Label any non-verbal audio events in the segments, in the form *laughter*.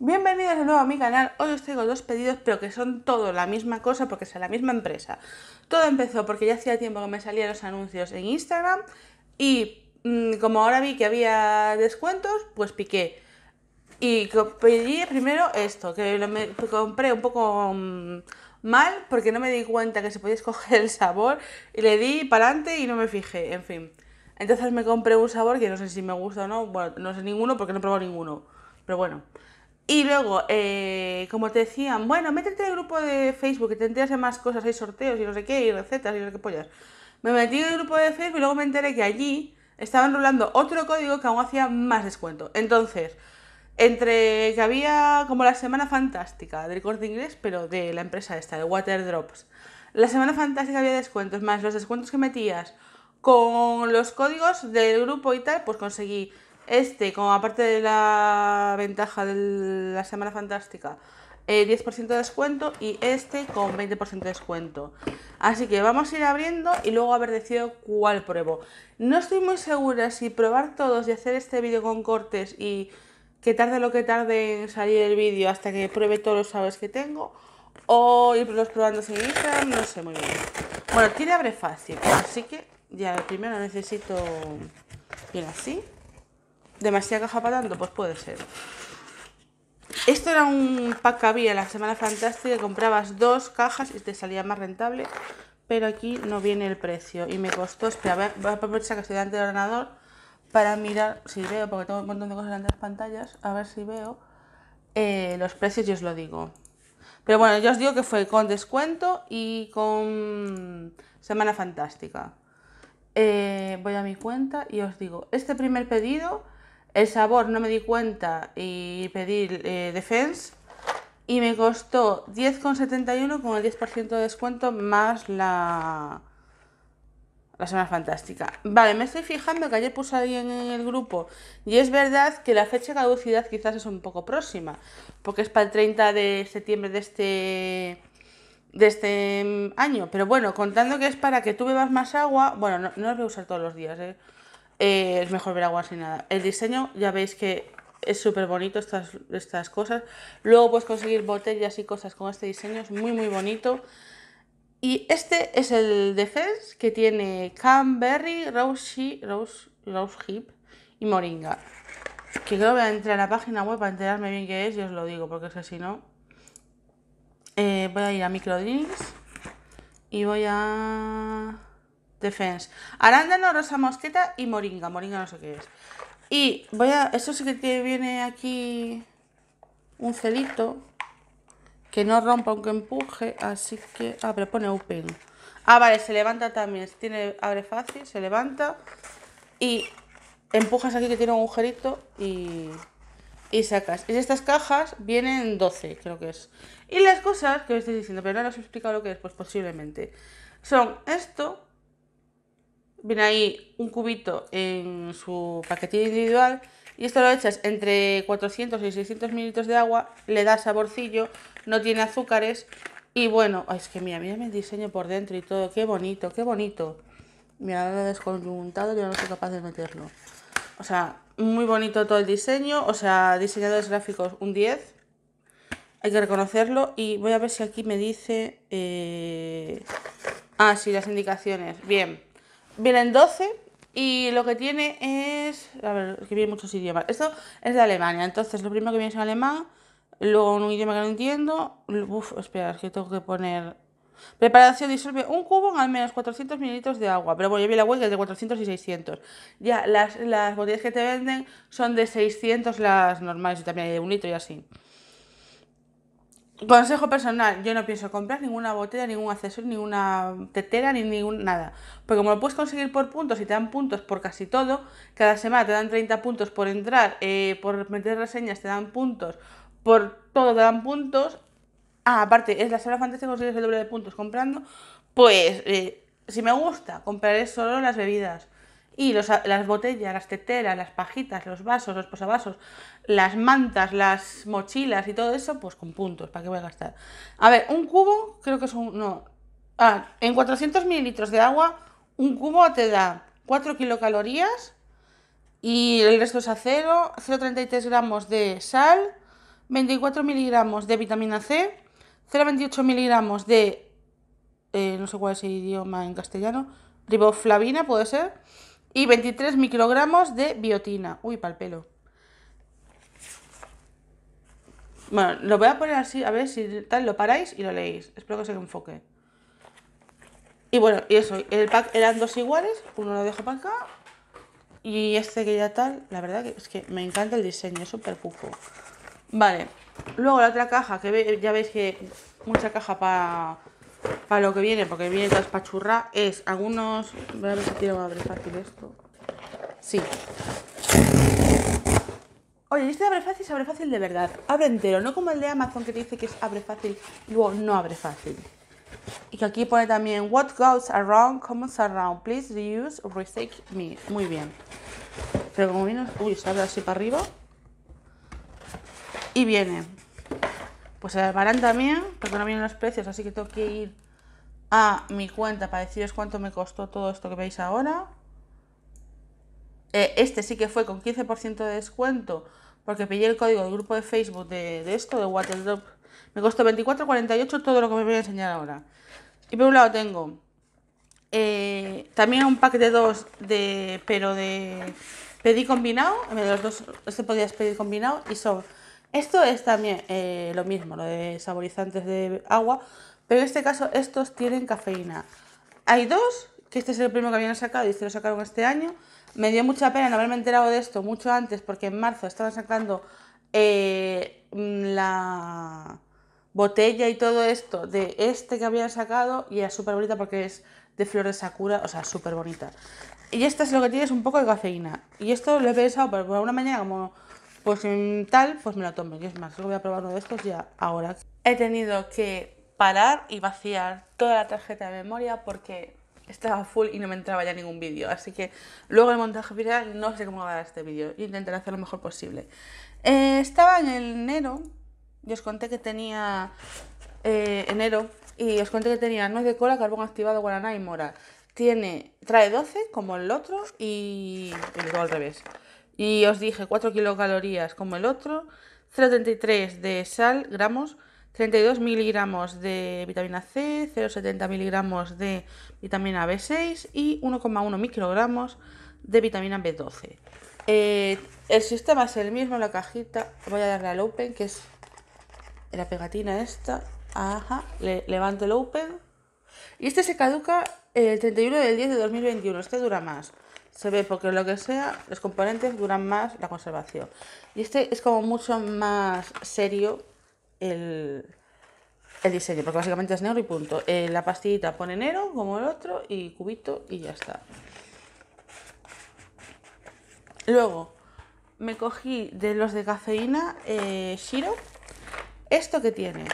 Bienvenidos de nuevo a mi canal, hoy os traigo dos pedidos pero que son todo la misma cosa porque es la misma empresa. Todo empezó porque ya hacía tiempo que me salían los anuncios en Instagram y mm, como ahora vi que había descuentos, pues piqué. Y pedí primero esto, que lo compré un poco mm, mal porque no me di cuenta que se podía escoger el sabor y le di para adelante y no me fijé, en fin. Entonces me compré un sabor que no sé si me gusta o no, bueno, no sé ninguno porque no he probado ninguno, pero bueno. Y luego, eh, como te decían, bueno, métete en el grupo de Facebook, que te enteras de más cosas, hay sorteos y no sé qué, y recetas y no sé qué pollas. Me metí en el grupo de Facebook y luego me enteré que allí estaban rolando otro código que aún hacía más descuento. Entonces, entre que había como la semana fantástica del corte inglés, pero de la empresa esta, de Water Drops, la semana fantástica había descuentos, más los descuentos que metías con los códigos del grupo y tal, pues conseguí este, como aparte de la ventaja de la Semana Fantástica, eh, 10% de descuento y este con 20% de descuento. Así que vamos a ir abriendo y luego haber decidido cuál pruebo. No estoy muy segura si probar todos y hacer este vídeo con cortes y que tarde lo que tarde en salir el vídeo hasta que pruebe todos los sabores que tengo o irlos probando sin Instagram, no sé muy bien. Bueno, tiene abre fácil, así que ya primero necesito ir así. ¿Demasiada caja para tanto? Pues puede ser. Esto era un pack que había en la Semana Fantástica, comprabas dos cajas y te salía más rentable, pero aquí no viene el precio y me costó, espera, voy a aprovechar que estoy delante del ordenador para mirar si veo, porque tengo un montón de cosas en las pantallas, a ver si veo eh, los precios y os lo digo. Pero bueno, yo os digo que fue con descuento y con Semana Fantástica. Eh, voy a mi cuenta y os digo, este primer pedido el sabor no me di cuenta y pedí eh, Defense y me costó 10,71 con el 10% de descuento más la, la semana fantástica. Vale, me estoy fijando que ayer puse alguien en el grupo y es verdad que la fecha de caducidad quizás es un poco próxima, porque es para el 30 de septiembre de este de este año, pero bueno, contando que es para que tú bebas más agua, bueno, no, lo voy a usar todos los días, ¿eh? Eh, es mejor ver agua sin nada. El diseño, ya veis que es súper bonito estas, estas cosas. Luego puedes conseguir botellas y cosas con este diseño, es muy muy bonito. Y este es el Defense que tiene Canberry, Rose, Rose, Hip y Moringa. Que creo que voy a entrar a la página web para enterarme bien qué es y os lo digo, porque es así si no. Eh, voy a ir a Microdrinks y voy a. Defense. Arándano, rosa mosqueta y moringa. Moringa no sé qué es. Y voy a. Eso sí que tiene, viene aquí un celito. Que no rompa aunque empuje. Así que. Ah, pero pone open. Ah, vale, se levanta también. Tiene, abre fácil, se levanta. Y empujas aquí que tiene un agujerito y. Y sacas. Y estas cajas vienen 12, creo que es. Y las cosas que os estoy diciendo, pero no os he explicado lo que es, pues posiblemente. Son esto, viene ahí un cubito en su paquetillo individual y esto lo echas entre 400 y 600 mililitros de agua, le da saborcillo, no tiene azúcares y bueno, es que mira, mira el diseño por dentro y todo, qué bonito, qué bonito. Mira, lo desconjuntado, yo no soy capaz de meterlo. O sea, muy bonito todo el diseño, o sea, diseñadores gráficos un 10, hay que reconocerlo y voy a ver si aquí me dice... Eh, ah, sí, las indicaciones, bien. Vienen 12 y lo que tiene es. A ver, que viene muchos idiomas. Esto es de Alemania, entonces lo primero que viene es en alemán, luego un idioma que no entiendo. Uf, espera, es que tengo que poner. Preparación: disuelve un cubo en al menos 400 mililitros de agua. Pero bueno, yo vi la huelga de 400 y 600. Ya, las, las botellas que te venden son de 600 las normales y también hay de un litro y así. Consejo personal, yo no pienso comprar ninguna botella, ningún accesorio, ninguna tetera, ni ningún nada. Porque como lo puedes conseguir por puntos y te dan puntos por casi todo, cada semana te dan 30 puntos por entrar, eh, por meter reseñas te dan puntos, por todo te dan puntos. Ah, aparte, es la sala fantástica consigues el doble de puntos comprando. Pues eh, si me gusta, compraré solo las bebidas y las botellas, las teteras, las pajitas, los vasos, los posavasos, las mantas, las mochilas y todo eso, pues con puntos, ¿para qué voy a gastar? A ver, un cubo, creo que es un... No. Ah, en 400 mililitros de agua, un cubo te da 4 kilocalorías y el resto es acero, 0,33 gramos de sal, 24 miligramos de vitamina C, 0,28 miligramos de... Eh, no sé cuál es el idioma en castellano, riboflavina puede ser, y 23 microgramos de biotina. Uy, para el pelo. Bueno, lo voy a poner así, a ver si tal lo paráis y lo leéis. Espero que os enfoque. Y bueno, y eso, el pack eran dos iguales, uno lo dejo para acá y este que ya tal, la verdad que es que me encanta el diseño, es súper poco Vale, luego la otra caja, que ya veis que mucha caja para para lo que viene, porque viene toda espachurra, es algunos. Voy a ver si quiero abrir fácil esto. Sí. Oye, este abre fácil se abre fácil de verdad. Abre entero, no como el de Amazon que te dice que es abre fácil y luego no abre fácil. Y que aquí pone también What goes around comes around. Please reuse, recycle me. Muy bien. Pero como viene. Uy, se abre así para arriba. Y viene pues el Albarán también, porque no vienen los precios, así que tengo que ir a mi cuenta para deciros cuánto me costó todo esto que veis ahora. Eh, este sí que fue con 15% de descuento, porque pillé el código del grupo de Facebook de, esto, de Waterdrop. Me costó 24,48 todo lo que me voy a enseñar ahora. Y por un lado tengo eh, también un pack de dos, de, pero de pedí combinado, en los dos, se este podías pedir combinado, y son esto es también eh, lo mismo, lo de saborizantes de agua, pero en este caso estos tienen cafeína. Hay dos, que este es el primero que habían sacado y se este lo sacaron este año. Me dio mucha pena no haberme enterado de esto mucho antes porque en marzo estaban sacando eh, mm, la botella y todo esto de este que habían sacado y es súper bonita porque es de flor de sakura, o sea, súper bonita. Y esto es lo que tiene, es un poco de cafeína. Y esto lo he pensado por una mañana como pues tal, pues me lo tomo. Y es más, voy a probar uno de estos ya ahora. He tenido que parar y vaciar toda la tarjeta de memoria porque estaba full y no me entraba ya ningún vídeo. Así que luego el montaje final no sé cómo va a dar este vídeo. intentaré hacer lo mejor posible. Eh, estaba en el enero y os conté que tenía eh, enero y os conté que tenía nuez de cola, carbón activado, guaraná y mora. Tiene, trae 12 como el otro y, todo al revés. Y os dije 4 kilocalorías como el otro, 0,33 de sal, gramos, 32 miligramos de vitamina C, 0,70 miligramos de vitamina B6 y 1,1 microgramos de vitamina B12. Eh, el sistema es el mismo, la cajita, voy a darle al open, que es la pegatina esta, ajá, le, levanto el open. Y este se caduca el 31 del 10 de 2021, este dura más se ve porque lo que sea, los componentes duran más la conservación. Y este es como mucho más serio el, diseño, porque básicamente es negro y punto. Eh, la pastillita pone negro como el otro y cubito y ya está. Luego me cogí de los de cafeína eh, Shiro. Esto que tiene.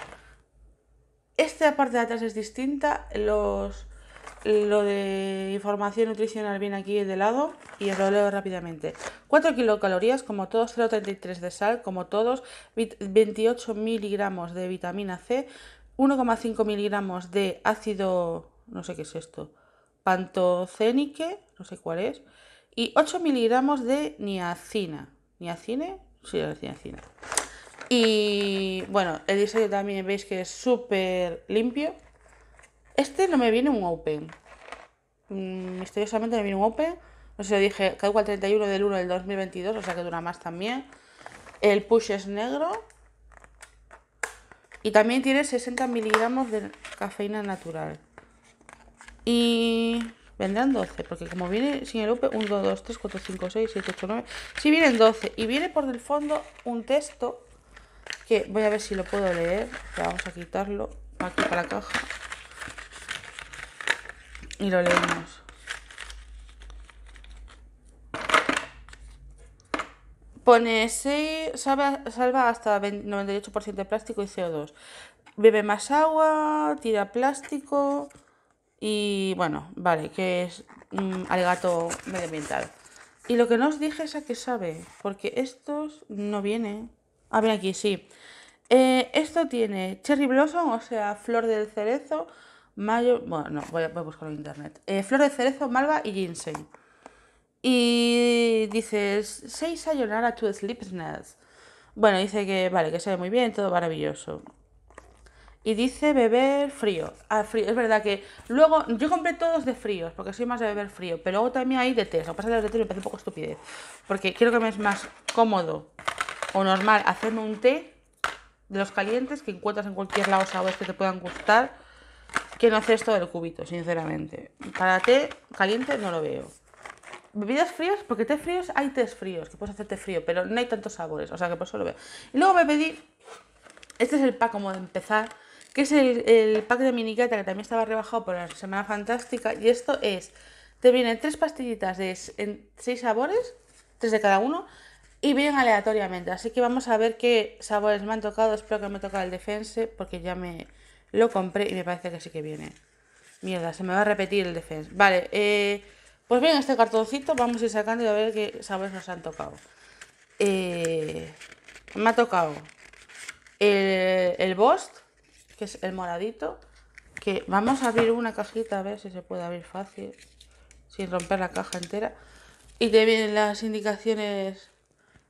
Esta parte de atrás es distinta. Los lo de información nutricional viene aquí de lado y os lo leo rápidamente. 4 kilocalorías, como todos, 0,33 de sal, como todos, 28 miligramos de vitamina C, 1,5 miligramos de ácido, no sé qué es esto, pantocénique, no sé cuál es, y 8 miligramos de niacina. ¿Niacine? Sí, es niacina. Y bueno, el diseño también veis que es súper limpio este no me viene un open. Mm, misteriosamente no me viene un open. No sé, lo dije, caduca el 31 del 1 del 2022, o sea que dura más también. El push es negro. Y también tiene 60 miligramos de cafeína natural. Y vendrán 12, porque como viene sin el open 1, 2, 3, 4, 5, 6, 7, 8, 9. Sí vienen 12. Y viene por el fondo un texto que voy a ver si lo puedo leer. vamos a quitarlo aquí para la caja y lo leemos. Pone, 6. salva, hasta 98% de plástico y CO2. Bebe más agua, tira plástico y bueno, vale, que es mm, al gato medioambiental. Y lo que no os dije es a qué sabe, porque estos no vienen. Ah, ver aquí, sí. Eh, esto tiene cherry blossom, o sea, flor del cerezo, mayo, bueno, no, voy a, buscarlo en internet. Eh, flor de cerezo, malva y ginseng. Y dices, seis sayonara to sleepiness. Bueno, dice que vale, que se ve muy bien, todo maravilloso. Y dice beber frío. Ah, frío. Es verdad que luego yo compré todos de fríos, porque soy más de beber frío, pero luego también hay de té. Lo que pasa los de té me parece un poco estupidez, porque quiero que me es más cómodo o normal hacerme un té de los calientes que encuentras en cualquier lado, sabes que te puedan gustar no hacer esto del cubito, sinceramente. Para té caliente no lo veo. Bebidas frías, porque té fríos hay té fríos, que puedes hacerte frío, pero no hay tantos sabores, o sea que por eso lo veo. Y luego me pedí, este es el pack como de empezar, que es el, pack de miniqueta, que también estaba rebajado por la Semana Fantástica, y esto es, te vienen tres pastillitas de seis sabores, tres de cada uno, y vienen aleatoriamente. Así que vamos a ver qué sabores me han tocado. Espero que me toque el Defense porque ya me, lo compré y me parece que sí que viene. Mierda, se me va a repetir el defensa. Vale, eh, pues bien, este cartoncito vamos a ir sacando y a ver qué sabores nos han tocado. Eh, me ha tocado el, el Bost, que es el moradito. Que vamos a abrir una cajita, a ver si se puede abrir fácil, sin romper la caja entera. Y te vienen las indicaciones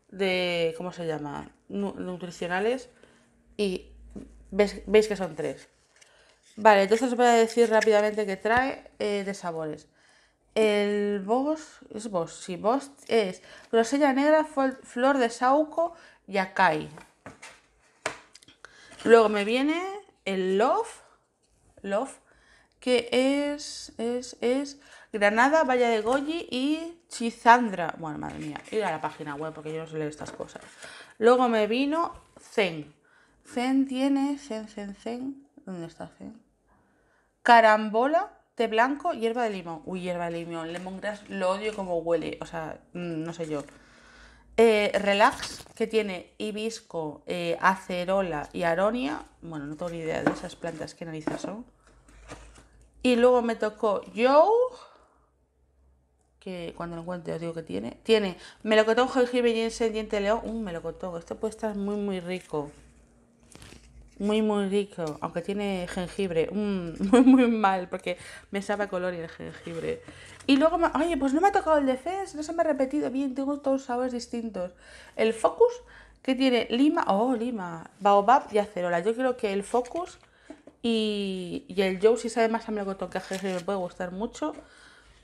de, ¿cómo se llama? Nutricionales. Y veis que son tres. Vale, entonces os voy a decir rápidamente que trae eh, de sabores. El vos es vos sí, vos es grosella negra, flor de saúco y acai. Luego me viene el Love, Love, que es, es, es Granada, Valla de goji y Chizandra. Bueno, madre mía, ir a la página web porque yo no sé leer estas cosas. Luego me vino Zen. Zen tiene, Zen, Zen, Zen. ¿Dónde está Zen? Carambola té blanco, hierba de limón. Uy, hierba de limón, lemongrass, lo odio como huele, o sea, mm, no sé yo. Eh, relax, que tiene hibisco, eh, acerola y aronia. Bueno, no tengo ni idea de esas plantas, que narices son. Y luego me tocó Joe, que cuando lo encuentre os digo que tiene. Tiene melocotón, jengibre, ginseng, diente de león. Un melocotón, esto puede estar muy, muy rico. Muy, muy rico, aunque tiene jengibre. Mm, *laughs* muy, muy mal, porque me sabe color y el jengibre. Y luego, oye, pues no me ha tocado el de Fez, no se me ha repetido bien, tengo todos sabores distintos. El Focus, que tiene lima, oh, lima, baobab y acerola. Yo creo que el Focus y, el Joe, si sabe más a melocotón que a jengibre, me puede gustar mucho.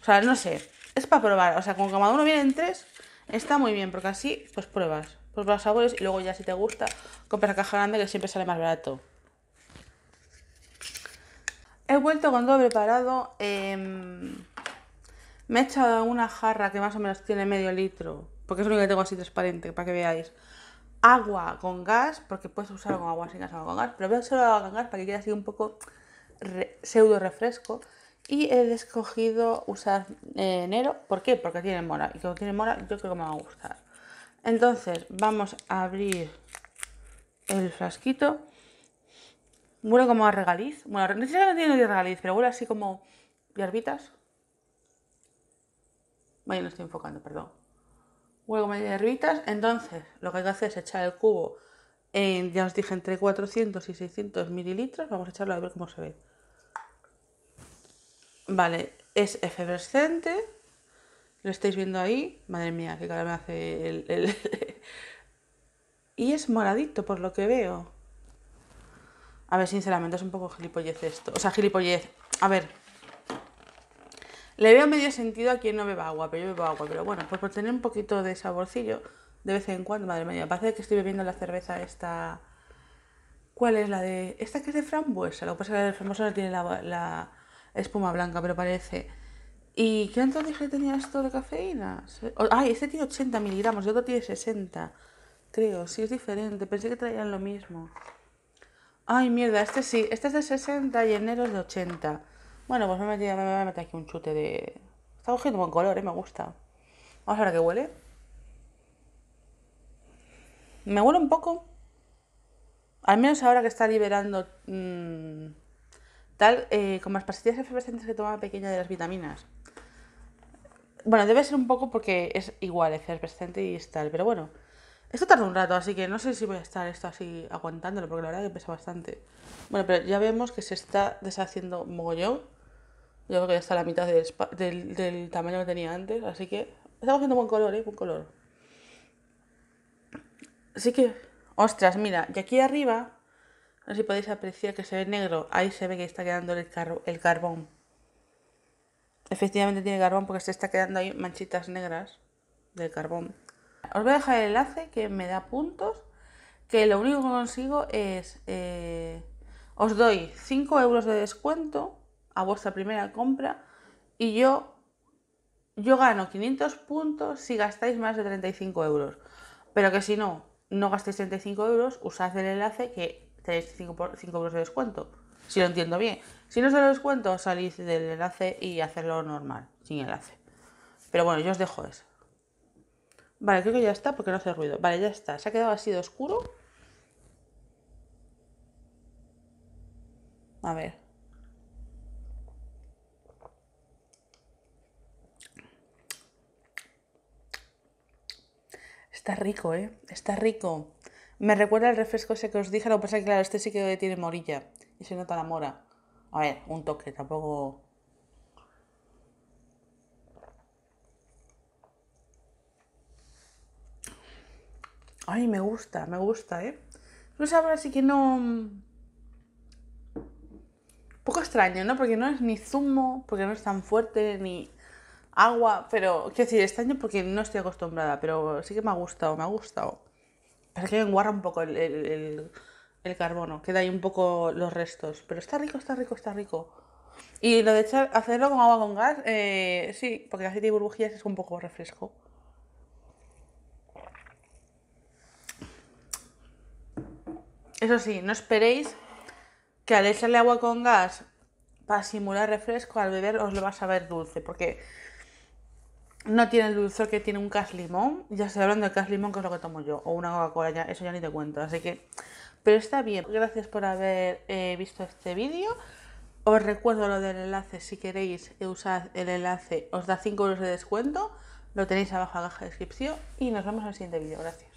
O sea, no sé, es para probar. O sea, como cada uno viene en tres, está muy bien, porque así, pues pruebas por los sabores y luego ya si te gusta compras la caja grande que siempre sale más barato. He vuelto con todo preparado. Em, me he echado una jarra que más o menos tiene medio litro, porque es lo único que tengo así transparente, para que veáis. Agua con gas, porque puedes usar con agua sin gas o con gas, pero voy a usar agua con gas para que quede así un poco pseudo refresco. Y he escogido usar enero, eh, ¿por qué? Porque tiene mora. Y como tiene mora, yo creo que me va a gustar. Entonces vamos a abrir el frasquito. Huele como a regaliz. Bueno, no tiene ni regaliz, pero huele así como hierbitas. Vaya, no estoy enfocando, perdón. Huele como hierbitas. Entonces lo que hay que hacer es echar el cubo en, ya os dije, entre 400 y 600 mililitros. Vamos a echarlo a ver cómo se ve. Vale, es efervescente. Lo estáis viendo ahí. Madre mía, qué cara me hace el... *laughs* y es moradito, por lo que veo. A ver, sinceramente, es un poco gilipollez esto. O sea, gilipollez. A ver. Le veo medio sentido a quien no beba agua, pero yo bebo agua. Pero bueno, pues por tener un poquito de saborcillo, de vez en cuando, madre mía, parece que estoy bebiendo la cerveza esta... ¿Cuál es la de...? Esta que es de frambuesa. Lo que pasa es que la de frambuesa no tiene la espuma blanca, pero parece... ¿Y qué tanto dije que tenía esto de cafeína? Ay, este tiene 80 miligramos, el otro tiene 60. Creo, sí es diferente. Pensé que traían lo mismo. Ay, mierda, este sí. Este es de 60 y enero es de 80. Bueno, pues me voy a meter, aquí un chute de... Está cogiendo buen color, eh, me gusta. Vamos a ver qué huele. Me huele un poco. Al menos ahora que está liberando... Mm, Tal eh, como las pastillas efervescentes que tomaba pequeña de las vitaminas. Bueno, debe ser un poco porque es igual efervescente y tal, pero bueno. Esto tarda un rato, así que no sé si voy a estar esto así aguantándolo, porque la verdad que pesa bastante. Bueno, pero ya vemos que se está deshaciendo mogollón. Yo creo que ya está a la mitad del, tamaño que tenía antes, así que está cogiendo buen color, ¿eh? Buen color. Así que, ostras, mira, y aquí arriba no sé si podéis apreciar que se ve negro. Ahí se ve que está quedando el, carbón. Efectivamente tiene carbón porque se está quedando ahí manchitas negras del carbón. Os voy a dejar el enlace que me da puntos. Que lo único que consigo es... Eh, os doy 5 euros de descuento a vuestra primera compra y yo, yo gano 500 puntos si gastáis más de 35 euros. Pero que si no, no gastéis 35 euros, usad el enlace que 5 euros de descuento. Si lo entiendo bien. Si no se lo descuento, salís del enlace y hacerlo normal, sin enlace. Pero bueno, yo os dejo eso. Vale, creo que ya está porque no hace ruido. Vale, ya está. Se ha quedado así de oscuro. A ver. Está rico, ¿eh? Está rico. Me recuerda el refresco ese que os dije, lo que pasa es que claro, este sí que tiene morilla y se nota la mora. A ver, un toque, tampoco... Ay, me gusta, me gusta, ¿eh? No un así que no... Mm, un poco extraño, ¿no? Porque no es ni zumo, porque no es tan fuerte, ni agua, pero quiero decir, extraño porque no estoy acostumbrada, pero sí que me ha gustado, me ha gustado. Para que enguarra un poco el, carbono, queda ahí un poco los restos. Pero está rico, está rico, está rico. Y lo de echar, hacerlo con agua con gas, eh, sí, porque aceite y burbujillas es un poco refresco. Eso sí, no esperéis que al echarle agua con gas para simular refresco, al beber os lo vas a ver dulce, porque no tiene el dulzor que tiene un cas limón. Ya estoy hablando de cas limón, que es lo que tomo yo, o una Coca-Cola, eso ya ni te cuento. Así que, pero está bien. Gracias por haber eh, visto este vídeo. Os recuerdo lo del enlace, si queréis eh, usar el enlace, os da 5 euros de descuento. Lo tenéis abajo en la caja de descripción y nos vemos en el siguiente vídeo. Gracias.